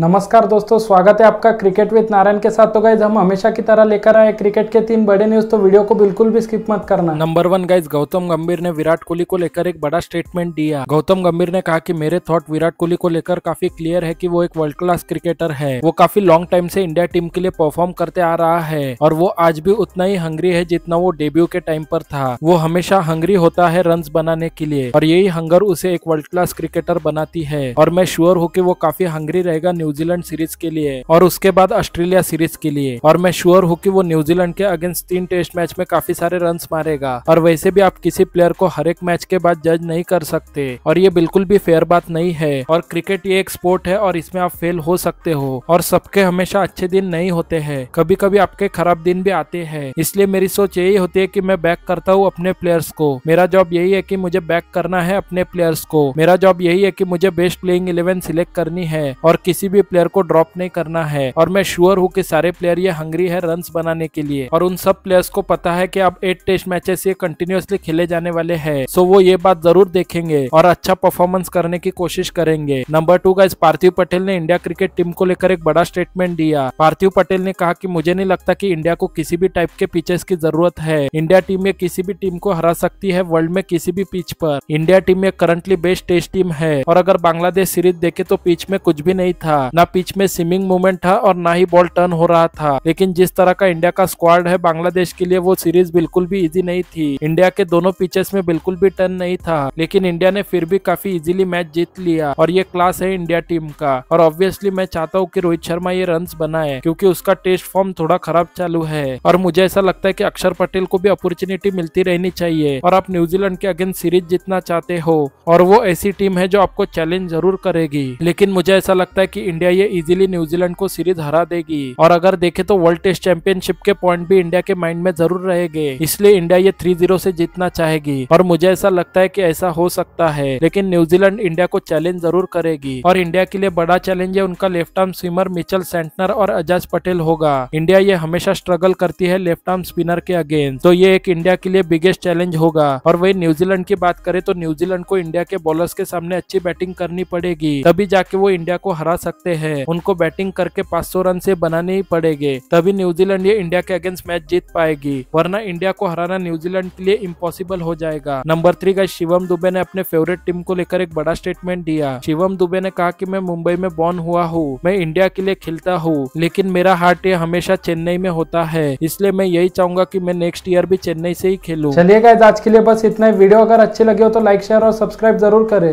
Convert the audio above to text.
नमस्कार दोस्तों स्वागत है आपका क्रिकेट विद नारायण के साथ तो गाइज हम हमेशा की तरह लेकर आए क्रिकेट के तीन बड़े न्यूज तो वीडियो को बिल्कुल भी स्किप मत करना नंबर वन गाइज गौतम गंभीर ने विराट कोहली को लेकर एक बड़ा स्टेटमेंट दिया गौतम गंभीर ने कहा कि मेरे थॉट विराट कोहली को लेकर काफी क्लियर है की वो एक वर्ल्ड क्लास क्रिकेटर है वो काफी लॉन्ग टाइम से इंडिया टीम के लिए परफॉर्म करते आ रहा है और वो आज भी उतना ही हंग्री है जितना वो डेब्यू के टाइम पर था वो हमेशा हंग्री होता है रन बनाने के लिए और यही हंगर उसे एक वर्ल्ड क्लास क्रिकेटर बनाती है और मैं श्योर हूँ की वो काफी हंग्री रहेगा न्यूजीलैंड सीरीज के लिए और उसके बाद ऑस्ट्रेलिया सीरीज के लिए और मैं श्योर हूँ की वो न्यूजीलैंड के अगेंस्ट तीन टेस्ट मैच में काफी सारे रन मारेगा और वैसे भी आप किसी प्लेयर को हर एक मैच के बाद जज नहीं कर सकते और ये बिल्कुल भी फेयर बात नहीं है और क्रिकेट ये एक स्पोर्ट है और इसमें आप फेल हो सकते हो और सबके हमेशा अच्छे दिन नहीं होते हैं कभी कभी आपके खराब दिन भी आते हैं इसलिए मेरी सोच यही होती है कि मैं बैक करता हूँ अपने प्लेयर्स को मेरा जॉब यही है कि मुझे बैक करना है अपने प्लेयर्स को मेरा जॉब यही है कि मुझे बेस्ट प्लेइंग इलेवन सिलेक्ट करनी है और किसी भी प्लेयर को ड्रॉप नहीं करना है और मैं श्योर हूँ की सारे प्लेयर ये हंग्री है रन बनाने के लिए और उन सब प्लेयर्स को पता है की अब एट टेस्ट मैचेस ये कंटिन्यूसली खेले जाने वाले है सो वो ये बात जरूर देखेंगे और अच्छा परफॉर्मेंस करने की कोशिश करेंगे नंबर टू का इस पार्थिव पटेल ने इंडिया क्रिकेट टीम को लेकर एक बड़ा स्टेटमेंट दिया पार्थिव पटेल ने कहा कि मुझे नहीं लगता कि इंडिया को किसी भी टाइप के पिचेस की जरूरत है इंडिया टीम ये किसी भी टीम को हरा सकती है वर्ल्ड में किसी भी पिच पर इंडिया टीम ये करंटली बेस्ट टेस्ट टीम है और अगर बांग्लादेश सीरीज देखे तो पिच में कुछ भी नहीं था था ना पिच में स्विमिंग मूवमेंट था और ना ही बॉल टर्न हो रहा था लेकिन जिस तरह का इंडिया का स्क्वाड है बांग्लादेश के लिए वो सीरीज बिल्कुल भी इजी नहीं थी इंडिया के दोनों पिचेस में बिल्कुल भी टर्न नहीं था लेकिन इंडिया ने फिर भी काफी इजिली मैच जीत लिया और ये क्लास है इंडिया टीम का और ऑब्वियसली मैं चाहता हूँ की रोहित शर्मा ये रन बनाए क्यूँकी उसका टेस्ट फॉर्म थोड़ा खराब चालू है और मुझे ऐसा लगता है की अक्षर पटेल को भी अपॉर्चुनिटी मिलती रहनी चाहिए और आप न्यूजीलैंड के अगेंस्ट सीरीज जीतना चाहते हो और वो ऐसी टीम है जो आपको चैलेंज जरूर करेगी लेकिन मुझे ऐसा लगता है की इंडिया ये इजीली न्यूजीलैंड को सीरीज हरा देगी और अगर देखे तो वर्ल्ड टेस्ट चैंपियनशिप के पॉइंट भी इंडिया के माइंड में जरूर रहेंगे इसलिए इंडिया ये थ्री जीरो से जीतना चाहेगी और मुझे ऐसा लगता है की ऐसा हो सकता है लेकिन न्यूजीलैंड इंडिया को चैलेंज जरूर करेगी और इंडिया के लिए बड़ा चैलेंज है उनका left arm spinner Mitchell Santner और अजाज पटेल होगा इंडिया ये हमेशा स्ट्रगल करती है लेफ्ट आर्म स्पिनर के अगेंस्ट तो ये एक इंडिया के लिए बिगेस्ट चैलेंज होगा और वही न्यूजीलैंड की बात करें तो न्यूजीलैंड को इंडिया के बॉलर्स के सामने अच्छी बैटिंग करनी पड़ेगी तभी जाके वो इंडिया को हरा सकते सकते हैं उनको बैटिंग करके 500 रन से बनाने ही पड़ेंगे तभी न्यूजीलैंड ये इंडिया के अगेंस्ट मैच जीत पाएगी वरना इंडिया को हराना न्यूजीलैंड के लिए इम्पोसिबल हो जाएगा नंबर थ्री का शिवम दुबे ने अपने फेवरेट टीम को लेकर एक बड़ा स्टेटमेंट दिया शिवम दुबे ने कहा की मैं मुंबई में बॉर्न हुआ हूँ मैं इंडिया के लिए खेलता हूँ लेकिन मेरा हार्ट ये हमेशा चेन्नई में होता है इसलिए मैं यही चाहूंगा की मैं नेक्स्ट ईयर भी चेन्नई से ही खेलूँ चलिएगा आज के लिए बस इतना वीडियो अगर अच्छे लगे हो तो लाइक शेयर और सब्सक्राइब जरूर करें